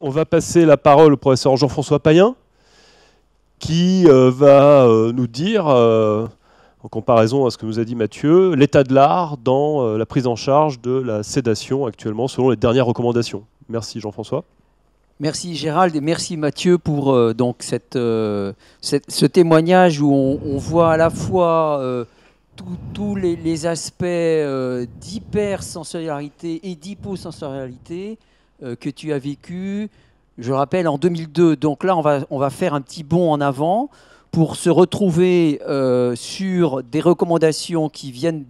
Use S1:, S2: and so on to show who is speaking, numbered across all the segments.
S1: on va passer la parole au professeur Jean-François Payen, qui euh, va euh, nous dire, euh, en comparaison à ce que nous a dit Mathieu, l'état de l'art dans la prise en charge de la sédation actuellement, selon les dernières recommandations. Merci Jean-François.
S2: Merci Gérald et merci Mathieu pour donc ce témoignage où on, voit à la fois tous les, aspects d'hypersensorialité et d'hyposensorialité, euh, que tu as vécu, je rappelle, en 2002. Donc là, on va, on va faire un petit bond en avant pour se retrouver euh, sur des recommandations qui viennent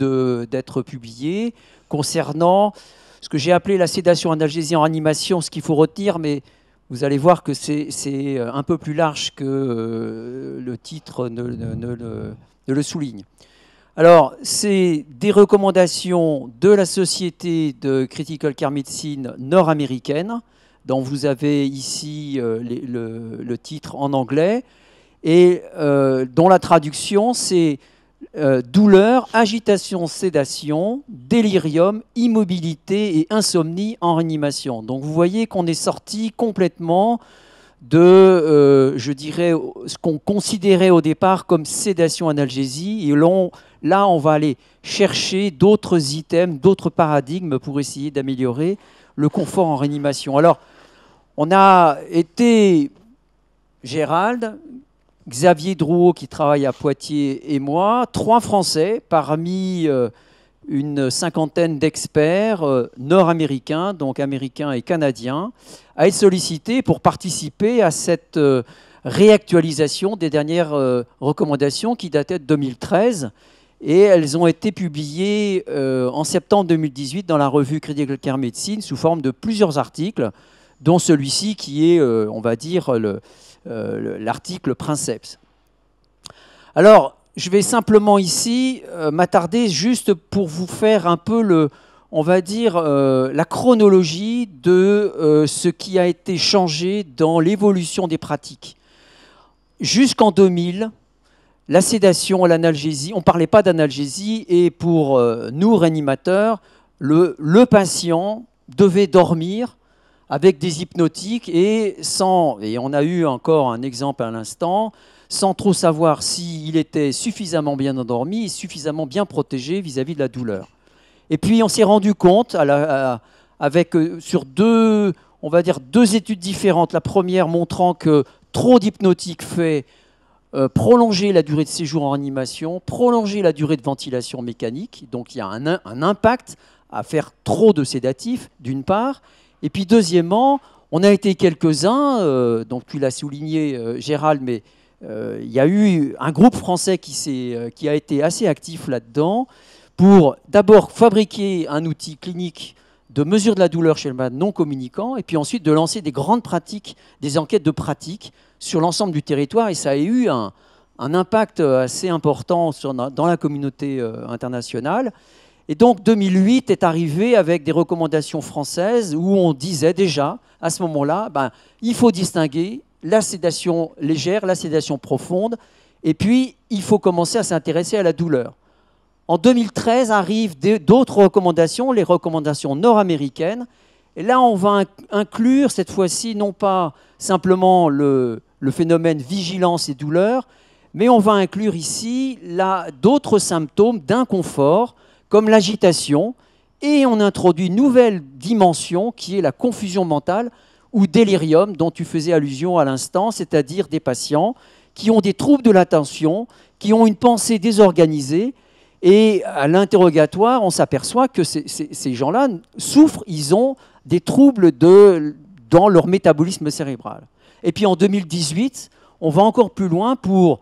S2: d'être publiées concernant ce que j'ai appelé la sédation analgésie en animation, ce qu'il faut retenir, mais vous allez voir que c'est euh, un peu plus large que le titre ne le souligne. Alors, c'est des recommandations de la Société de Critical Care Medicine nord-américaine, dont vous avez ici euh, le, titre en anglais, et euh, dont la traduction c'est euh, douleur, agitation, sédation, délirium, immobilité et insomnie en réanimation. Donc vous voyez qu'on est sorti complètement de, euh, je dirais, ce qu'on considérait au départ comme sédation analgésie. Et là, on va aller chercher d'autres items, d'autres paradigmes pour essayer d'améliorer le confort en réanimation. Alors, on a été, Gérald, Xavier Drouot qui travaille à Poitiers et moi, trois Français parmi... Euh, une cinquantaine d'experts euh, nord-américains, donc américains et canadiens, à être sollicités pour participer à cette euh, réactualisation des dernières euh, recommandations qui dataient de 2013. Et elles ont été publiées en septembre 2018 dans la revue Critical Care Medicine sous forme de plusieurs articles, dont celui-ci qui est, on va dire, l'article Princeps. Alors, je vais simplement ici euh, m'attarder juste pour vous faire un peu le, on va dire, euh, la chronologie de euh, ce qui a été changé dans l'évolution des pratiques. Jusqu'en 2000, la sédation, l'analgésie, on ne parlait pas d'analgésie, et pour nous, réanimateurs, le, le patient devait dormir avec des hypnotiques et sans, et on a eu encore un exemple à l'instant, sans trop savoir s'il était suffisamment bien endormi et suffisamment bien protégé vis-à-vis de la douleur. Et puis on s'est rendu compte, avec, euh, sur deux, on va dire deux études différentes, la première montrant que trop d'hypnotique fait euh, prolonger la durée de séjour en animation, prolonger la durée de ventilation mécanique, donc il y a un, impact à faire trop de sédatifs, d'une part, et puis deuxièmement, on a été quelques-uns, euh, donc tu l'as souligné Gérald, mais euh, il y a eu un groupe français qui, euh, qui a été assez actif là-dedans pour d'abord fabriquer un outil clinique de mesure de la douleur chez le malade non communicant, et puis ensuite de lancer des grandes pratiques, des enquêtes de pratiques sur l'ensemble du territoire, et ça a eu un, impact euh, assez important dans la communauté internationale. Et donc 2008 est arrivé avec des recommandations françaises où on disait déjà, à ce moment-là, ben, il faut distinguer la sédation légère, la sédation profonde. Et puis, il faut commencer à s'intéresser à la douleur. En 2013 arrivent d'autres recommandations, les recommandations nord-américaines. Et là, on va inclure cette fois-ci non pas simplement le, phénomène vigilance et douleur, mais on va inclure ici d'autres symptômes d'inconfort, comme l'agitation, et on introduit une nouvelle dimension qui est la confusion mentale ou délirium dont tu faisais allusion à l'instant, c'est-à-dire des patients qui ont des troubles de l'attention, qui ont une pensée désorganisée. Et à l'interrogatoire, on s'aperçoit que ces, gens-là souffrent, ils ont des troubles de, dans leur métabolisme cérébral. Et puis en 2018, on va encore plus loin pour,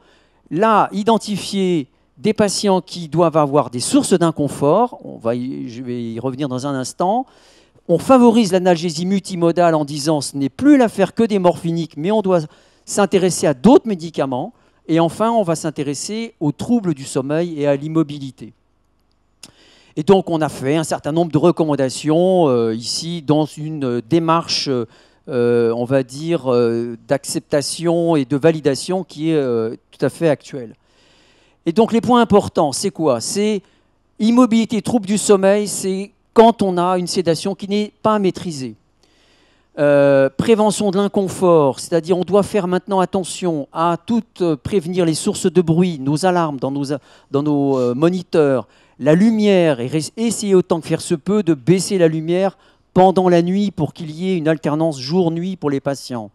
S2: là, identifier des patients qui doivent avoir des sources d'inconfort, je vais y revenir dans un instant, on favorise l'analgésie multimodale en disant ce n'est plus l'affaire que des morphiniques, mais on doit s'intéresser à d'autres médicaments. Et enfin, on va s'intéresser aux troubles du sommeil et à l'immobilité. Et donc, on a fait un certain nombre de recommandations euh, ici dans une euh, démarche, euh, on va dire, d'acceptation et de validation qui est tout à fait actuelle. Et donc, les points importants, c'est quoi C'est immobilité, troubles du sommeil, c'est quand on a une sédation qui n'est pas maîtrisée. Euh, prévention de l'inconfort, c'est-à-dire on doit faire maintenant attention à tout euh, prévenir les sources de bruit, nos alarmes dans nos, euh, dans nos moniteurs, la lumière, et essayer autant que faire se peut de baisser la lumière pendant la nuit pour qu'il y ait une alternance jour-nuit pour les patients.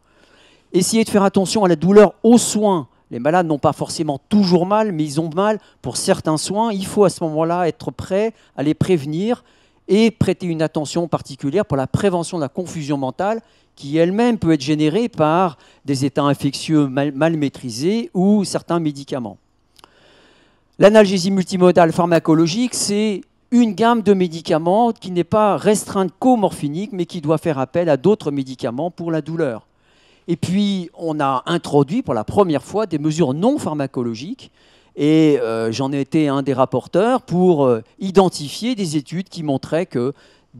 S2: Essayer de faire attention à la douleur aux soins. Les malades n'ont pas forcément toujours mal, mais ils ont mal pour certains soins. Il faut à ce moment-là être prêt à les prévenir et prêter une attention particulière pour la prévention de la confusion mentale qui elle-même peut être générée par des états infectieux mal, maîtrisés ou certains médicaments. L'analgésie multimodale pharmacologique, c'est une gamme de médicaments qui n'est pas restreinte qu'aux morphiniques, mais qui doit faire appel à d'autres médicaments pour la douleur. Et puis, on a introduit pour la première fois des mesures non pharmacologiques et euh, j'en ai été un des rapporteurs pour euh, identifier des études qui montraient que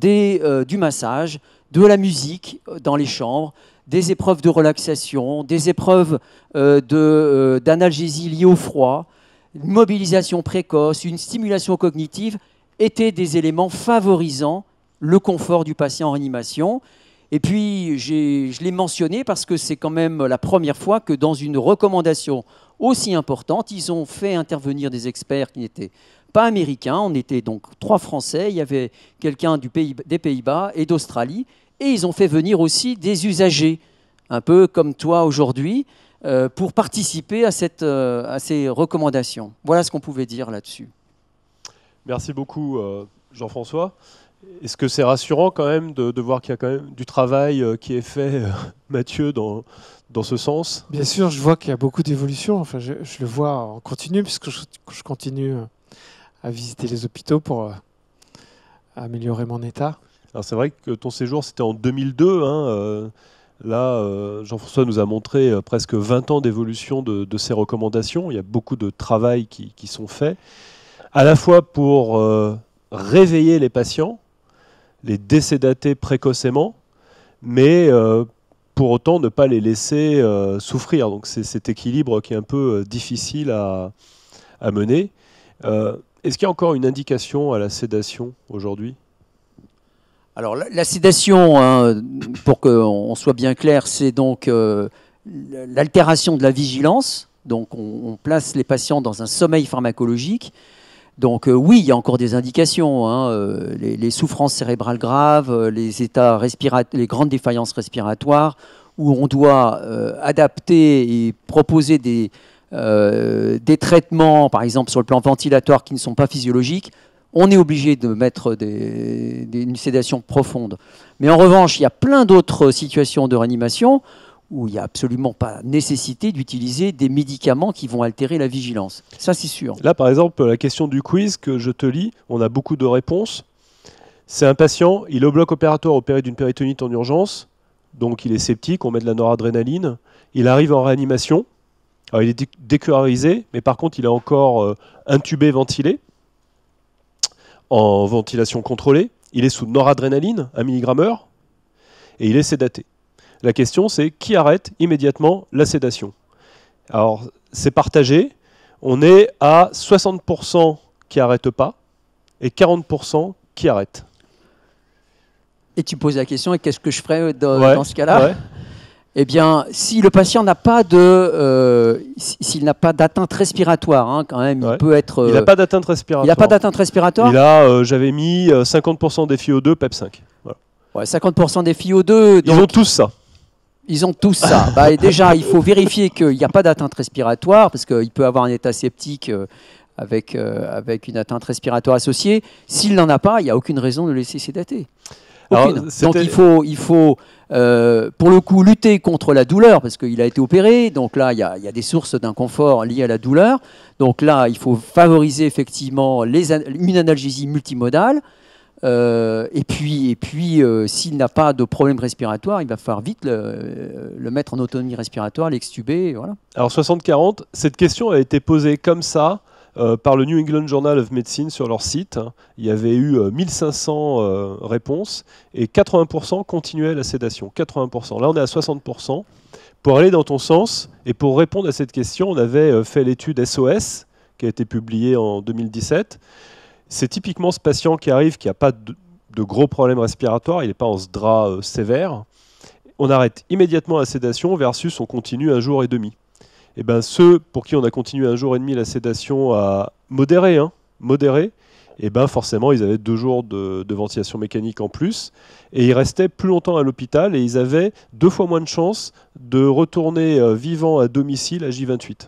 S2: euh, du massage, de la musique dans les chambres, des épreuves de relaxation, des épreuves d'analgésie liées au froid, une mobilisation précoce, une stimulation cognitive étaient des éléments favorisant le confort du patient en réanimation. Et puis, je l'ai mentionné parce que c'est quand même la première fois que dans une recommandation aussi importante. Ils ont fait intervenir des experts qui n'étaient pas américains. On était donc trois Français. Il y avait quelqu'un pays, des Pays-Bas et d'Australie. Et ils ont fait venir aussi des usagers, un peu comme toi aujourd'hui, euh, pour participer à, cette, euh, à ces recommandations. Voilà ce qu'on pouvait dire là-dessus.
S1: Merci beaucoup, euh, Jean-François. Est-ce que c'est rassurant quand même de, voir qu'il y a quand même du travail euh, qui est fait, euh, Mathieu, dans, dans ce sens Bien sûr, je vois qu'il y a beaucoup d'évolution. Enfin, je, le vois en continu, puisque je, continue euh, à visiter les hôpitaux pour améliorer mon état. Alors c'est vrai que ton séjour, c'était en 2002. Hein, là, Jean-François nous a montré presque 20 ans d'évolution de, ces recommandations. Il y a beaucoup de travail qui, qui sont faits, à la fois pour réveiller les patients, les décédater précocement, mais euh, pour autant ne pas les laisser euh, souffrir. Donc c'est cet équilibre qui est un peu euh, difficile à, mener. Est-ce qu'il y a encore une indication à la sédation aujourd'hui
S2: Alors la, sédation, hein, pour qu'on soit bien clair, c'est donc l'altération de la vigilance. Donc on place les patients dans un sommeil pharmacologique donc euh, oui, il y a encore des indications, hein, euh, les, souffrances cérébrales graves, euh, les états les grandes défaillances respiratoires, où on doit adapter et proposer des, traitements, par exemple sur le plan ventilatoire, qui ne sont pas physiologiques. On est obligé de mettre des, une sédation profonde. Mais en revanche, il y a plein d'autres situations de réanimation où il n'y a absolument pas nécessité d'utiliser des médicaments qui vont altérer la vigilance.
S1: Ça, c'est sûr. Là, par exemple, la question du quiz que je te lis, on a beaucoup de réponses. C'est un patient, il est au bloc opératoire opéré d'une péritonite en urgence, donc il est sceptique, on met de la noradrénaline, il arrive en réanimation, alors il est décurarisé, mais par contre il est encore euh, intubé, ventilé, en ventilation contrôlée, il est sous noradrénaline, 1 mg heure, et il est sédaté. La question, c'est qui arrête immédiatement la sédation Alors, c'est partagé. On est à 60% qui arrêtent pas et 40% qui
S2: arrêtent. Et tu poses la question, et qu'est-ce que je ferais dans, ce cas-là Eh bien, si le patient n'a pas de, euh, s'il n'a pas d'atteinte respiratoire, hein, quand même, il peut être. il n'a euh, pas d'atteinte respiratoire. Il n'a pas d'atteinte respiratoire. Et a,
S1: euh, j'avais mis
S2: 50% des FiO2, PEP5. 50% des FiO2. Ils ont tous ça. Ils ont tous ça. Bah, déjà, il faut vérifier qu'il n'y a pas d'atteinte respiratoire, parce qu'il peut avoir un état sceptique euh, avec, euh, avec une atteinte respiratoire associée. S'il n'en a pas, il n'y a aucune raison de laisser sédater. Alors, donc il faut, il faut euh, pour le coup lutter contre la douleur parce qu'il a été opéré. Donc là, il y a, des sources d'inconfort liées à la douleur. Donc là, il faut favoriser effectivement une analgésie multimodale euh, et puis, et puis euh, s'il n'a pas de problème respiratoire, il va falloir vite le, mettre en autonomie respiratoire, l'extuber. Voilà.
S1: Alors 60-40, cette question a été posée comme ça euh, par le New England Journal of Medicine sur leur site. Il y avait eu 1500 réponses et 80% continuaient la sédation. 80%. Là, on est à 60%. Pour aller dans ton sens et pour répondre à cette question, on avait fait l'étude SOS qui a été publiée en 2017. C'est typiquement ce patient qui arrive, qui n'a pas de, gros problèmes respiratoires, il n'est pas en SDRA drap euh, sévère. On arrête immédiatement la sédation versus on continue un jour et demi. Et eh ben ceux pour qui on a continué un jour et demi la sédation à modéré, et hein, eh ben forcément ils avaient deux jours de, ventilation mécanique en plus et ils restaient plus longtemps à l'hôpital et ils avaient deux fois moins de chances de retourner euh, vivant à domicile à J28.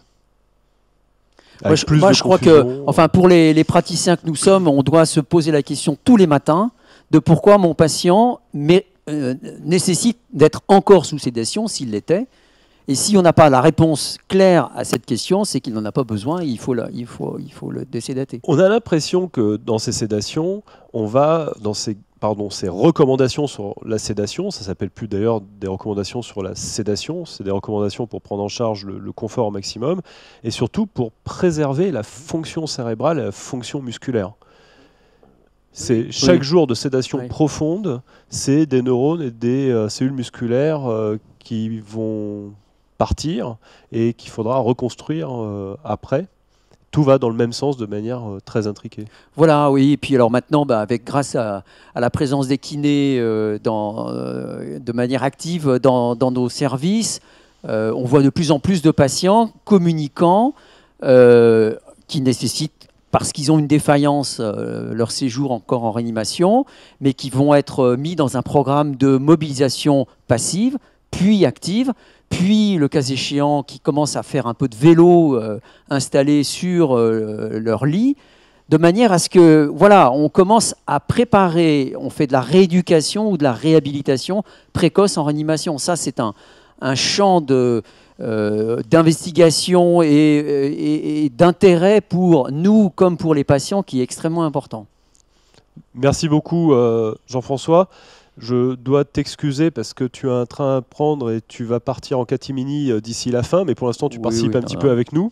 S2: Moi, je, crois que, enfin, pour les, les, praticiens que nous sommes, on doit se poser la question tous les matins de pourquoi mon patient mais, euh, nécessite d'être encore sous sédation s'il l'était. Et si on n'a pas la réponse claire à cette question, c'est qu'il n'en a pas besoin il faut, il, faut, il faut le décédater. On a l'impression que dans ces sédations, on va,
S1: dans ces pardon, ces recommandations sur la sédation. Ça s'appelle plus d'ailleurs des recommandations sur la sédation, c'est des recommandations pour prendre en charge le, confort au maximum et surtout pour préserver la fonction cérébrale et la fonction musculaire. C'est chaque jour de sédation profonde, c'est des neurones et des euh, cellules musculaires euh, qui vont partir et qu'il faudra reconstruire euh, après
S2: tout va dans le même sens de manière euh, très intriquée. Voilà, oui. Et puis alors maintenant, bah, avec, grâce à, la présence des kinés euh, euh, de manière active dans, nos services, on voit de plus en plus de patients communicants qui nécessitent parce qu'ils ont une défaillance, leur séjour encore en réanimation, mais qui vont être mis dans un programme de mobilisation passive, puis active, puis le cas échéant qui commencent à faire un peu de vélo euh, installé sur euh, leur lit, de manière à ce que, voilà, on commence à préparer, on fait de la rééducation ou de la réhabilitation précoce en réanimation. Ça, c'est un, champ de, euh, d'investigation et d'intérêt pour nous comme pour les patients qui est extrêmement important. Merci
S1: beaucoup, Jean-François je dois t'excuser parce que tu as un train à prendre et tu vas partir en catimini euh, d'ici la fin, mais pour l'instant tu participes un petit peu avec nous.